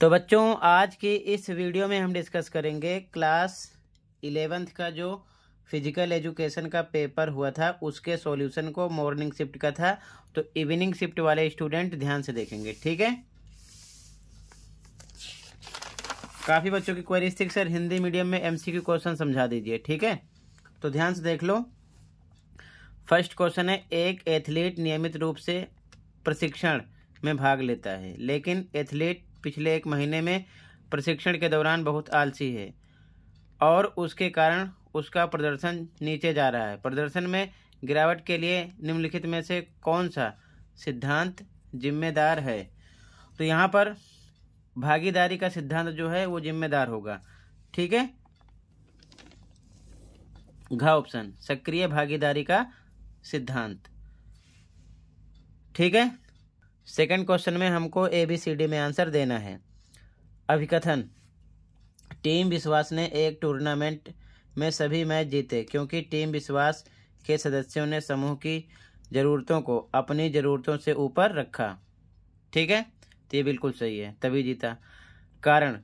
तो बच्चों आज की इस वीडियो में हम डिस्कस करेंगे क्लास इलेवेंथ का जो फिजिकल एजुकेशन का पेपर हुआ था उसके सॉल्यूशन को मॉर्निंग शिफ्ट का था तो इवनिंग शिफ्ट वाले स्टूडेंट ध्यान से देखेंगे ठीक है काफ़ी बच्चों की क्वेरीज थी सर हिंदी मीडियम में एमसीक्यू क्वेश्चन समझा दीजिए ठीक है तो ध्यान से देख लो फर्स्ट क्वेश्चन है एक एथलीट नियमित रूप से प्रशिक्षण में भाग लेता है लेकिन एथलीट पिछले एक महीने में प्रशिक्षण के दौरान बहुत आलसी है और उसके कारण उसका प्रदर्शन नीचे जा रहा है प्रदर्शन में गिरावट के लिए निम्नलिखित में से कौन सा सिद्धांत जिम्मेदार है तो यहाँ पर भागीदारी का सिद्धांत जो है वो जिम्मेदार होगा ठीक है घा ऑप्शन सक्रिय भागीदारी का सिद्धांत ठीक है सेकंड क्वेश्चन में हमको ए बी सी डी में आंसर देना है अभिकथन टीम विश्वास ने एक टूर्नामेंट में सभी मैच जीते क्योंकि टीम विश्वास के सदस्यों ने समूह की ज़रूरतों को अपनी ज़रूरतों से ऊपर रखा ठीक है तो ये बिल्कुल सही है तभी जीता कारण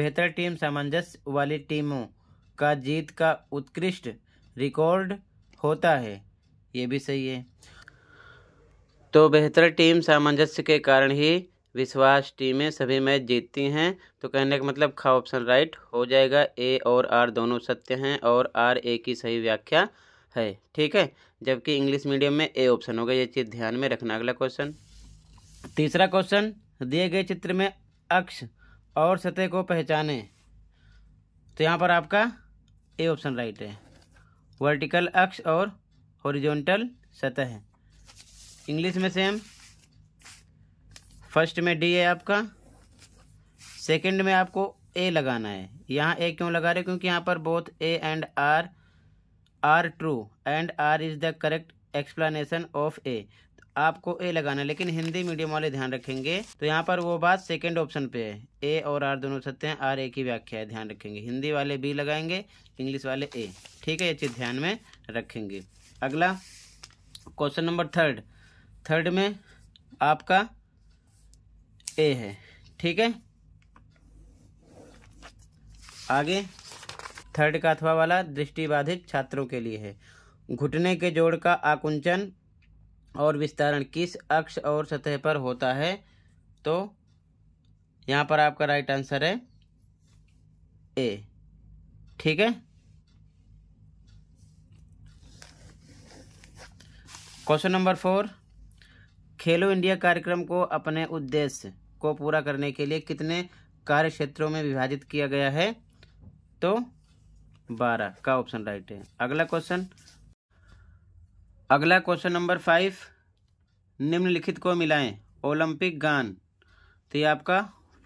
बेहतर टीम सामंजस्य वाली टीमों का जीत का उत्कृष्ट रिकॉर्ड होता है ये भी सही है तो बेहतर टीम सामंजस्य के कारण ही विश्वास टीमें सभी मैच जीतती हैं तो कहने का मतलब खा ऑप्शन राइट हो जाएगा ए और आर दोनों सत्य हैं और आर ए की सही व्याख्या है ठीक है जबकि इंग्लिश मीडियम में ए ऑप्शन होगा ये चीज़ ध्यान में रखना अगला क्वेश्चन तीसरा क्वेश्चन दिए गए चित्र में अक्ष और सतह को पहचाने तो यहाँ पर आपका ए ऑप्शन राइट है वर्टिकल अक्ष और हॉरिजॉन्टल सतह है इंग्लिश में सेम फर्स्ट में डी है आपका सेकंड में आपको ए लगाना है यहाँ ए क्यों लगा रहे क्योंकि यहाँ पर both A and R are true and R is the correct explanation of A आपको ए लगाना है लेकिन हिंदी मीडियम वाले ध्यान रखेंगे तो यहाँ पर वो बात सेकंड ऑप्शन पे है ए और आर दोनों सत्य हैं आर ए की व्याख्या है ध्यान रखेंगे हिंदी वाले बी लगाएंगे इंग्लिश वाले ए ठीक है ये चीज़ ध्यान में रखेंगे अगला क्वेश्चन नंबर थर्ड थर्ड में आपका ए है ठीक है आगे थर्ड का अथवा वाला दृष्टिबाधित छात्रों के लिए है घुटने के जोड़ का आकुंचन और विस्तारण किस अक्ष और सतह पर होता है तो यहाँ पर आपका राइट आंसर है ए ठीक है क्वेश्चन नंबर फोर खेलो इंडिया कार्यक्रम को अपने उद्देश्य को पूरा करने के लिए कितने कार्य क्षेत्रों में विभाजित किया गया है तो बारह का ऑप्शन राइट है अगला क्वेश्चन अगला क्वेश्चन नंबर फाइव निम्नलिखित को मिलाएं ओलंपिक गान तो ये आपका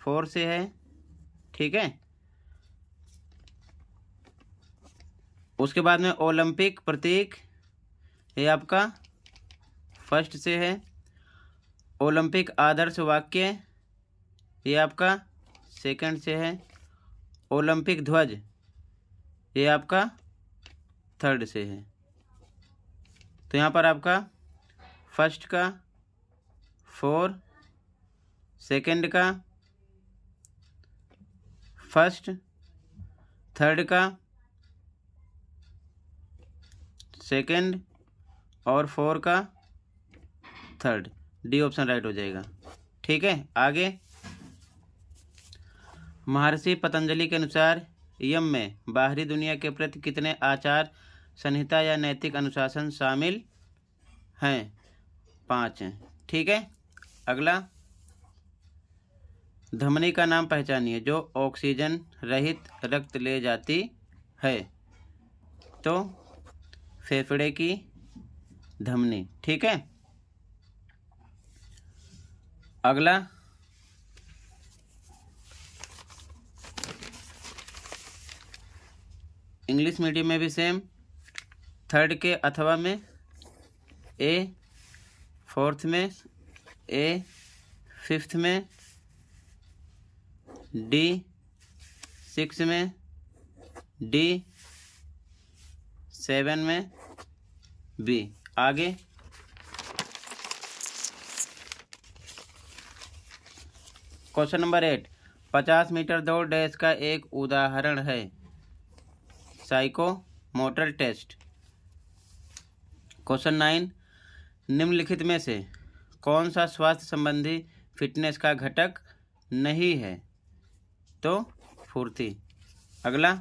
फोर से है ठीक है उसके बाद में ओलंपिक प्रतीक ये आपका फर्स्ट से है ओलंपिक आदर्श वाक्य ये आपका सेकंड से है ओलंपिक ध्वज ये आपका थर्ड से है तो यहाँ पर आपका फर्स्ट का फोर सेकंड का फर्स्ट थर्ड का सेकंड और फोर का थर्ड डी ऑप्शन राइट हो जाएगा ठीक है आगे महर्षि पतंजलि के अनुसार यम में बाहरी दुनिया के प्रति कितने आचार संहिता या नैतिक अनुशासन शामिल हैं पाँच हैं ठीक है अगला धमनी का नाम पहचानिए जो ऑक्सीजन रहित रक्त ले जाती है तो फेफड़े की धमनी ठीक है अगला इंग्लिश मीडियम में भी सेम थर्ड के अथवा में ए फोर्थ में ए फिफ्थ में डी सिक्स में डी सेवन में बी आगे क्वेश्चन नंबर एट पचास मीटर दौड़ डैश का एक उदाहरण है psychomotor test question nine निम्नलिखित में से कौन सा स्वास्थ्य संबंधी फिटनेस का घटक नहीं है तो फुर्ती अगला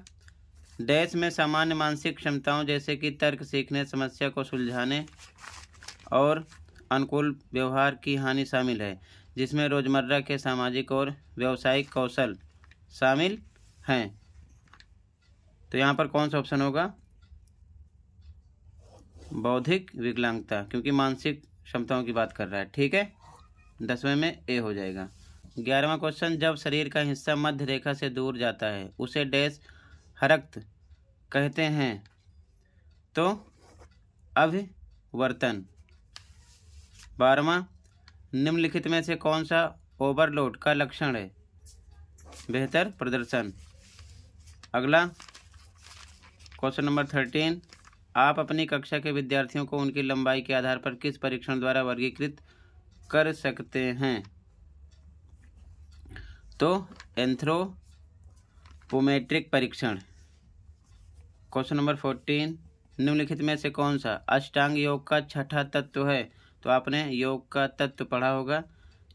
डैश में सामान्य मानसिक क्षमताओं जैसे कि तर्क सीखने समस्या को सुलझाने और अनुकूल व्यवहार की हानि शामिल है जिसमें रोज़मर्रा के सामाजिक और व्यावसायिक कौशल शामिल हैं तो यहाँ पर कौन सा ऑप्शन होगा बौद्धिक विकलांगता क्योंकि मानसिक क्षमताओं की बात कर रहा है ठीक है दसवें में ए हो जाएगा ग्यारहवा क्वेश्चन जब शरीर का हिस्सा मध्य रेखा से दूर जाता है उसे डैश हरक्त कहते हैं तो अभिवर्तन बारहवा निम्नलिखित में से कौन सा ओवरलोड का लक्षण है बेहतर प्रदर्शन अगला क्वेश्चन नंबर थर्टीन आप अपनी कक्षा के विद्यार्थियों को उनकी लंबाई के आधार पर किस परीक्षण द्वारा वर्गीकृत कर सकते हैं तो एंथ्रोपोमेट्रिक परीक्षण क्वेश्चन नंबर फोर्टीन निम्नलिखित में से कौन सा अष्टांग योग का छठा तत्व है तो आपने योग का तत्व पढ़ा होगा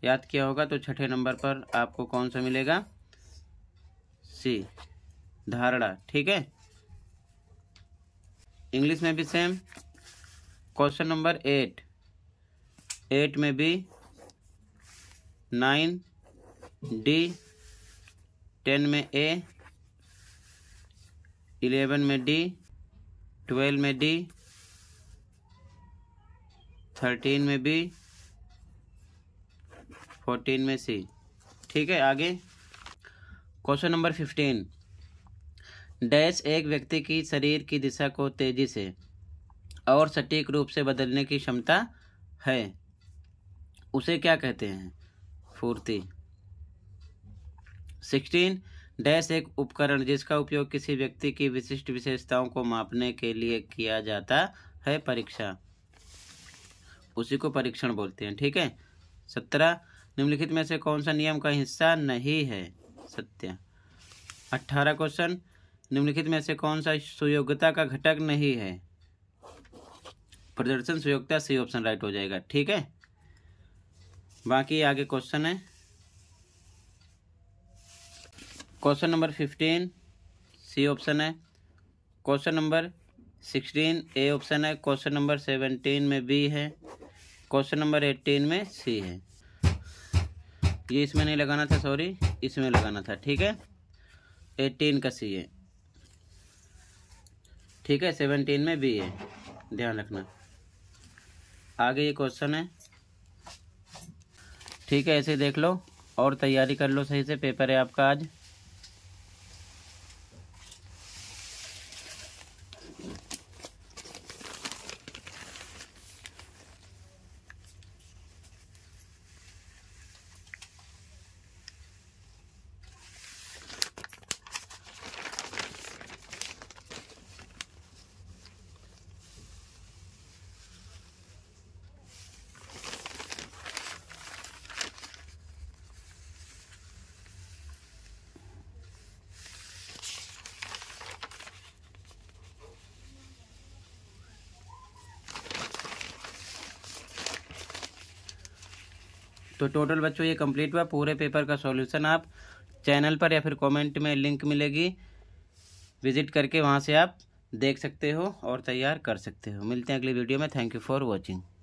याद किया होगा तो छठे नंबर पर आपको कौन सा मिलेगा सी धारणा ठीक है इंग्लिश में भी same question number eight eight में भी नाइन डी टेन में ए इलेवन में डी ट्वेल्व में डी थर्टीन में बी फोर्टीन में सी ठीक है आगे क्वेश्चन नंबर फिफ्टीन डैश एक व्यक्ति की शरीर की दिशा को तेजी से और सटीक रूप से बदलने की क्षमता है उसे क्या कहते हैं फूर्ति सिक्सटीन डैश एक उपकरण जिसका उपयोग किसी व्यक्ति की विशिष्ट विशेषताओं को मापने के लिए किया जाता है परीक्षा उसी को परीक्षण बोलते हैं ठीक है सत्रह निम्नलिखित में से कौन सा नियम का हिस्सा नहीं है सत्य अट्ठारह क्वेश्चन निम्नलिखित में से कौन सा सुयोग्यता का घटक नहीं है प्रदर्शन सुयोग्यता सी ऑप्शन राइट हो जाएगा ठीक है बाकी आगे क्वेश्चन है question number fifteen C option है question number sixteen A option है क्वेश्चन नंबर सेवनटीन में बी है क्वेश्चन नंबर एट्टीन में सी है ये इसमें नहीं लगाना था सॉरी इसमें लगाना था ठीक है एट्टीन का सी है ठीक है सेवनटीन में बी है ध्यान रखना आगे ये क्वेश्चन है ठीक है ऐसे देख लो और तैयारी कर लो सही से पेपर है आपका आज तो टोटल बच्चों ये कंप्लीट हुआ पूरे पेपर का सॉल्यूशन आप चैनल पर या फिर कमेंट में लिंक मिलेगी विजिट करके वहाँ से आप देख सकते हो और तैयार कर सकते हो मिलते हैं अगली वीडियो में थैंक यू फॉर वॉचिंग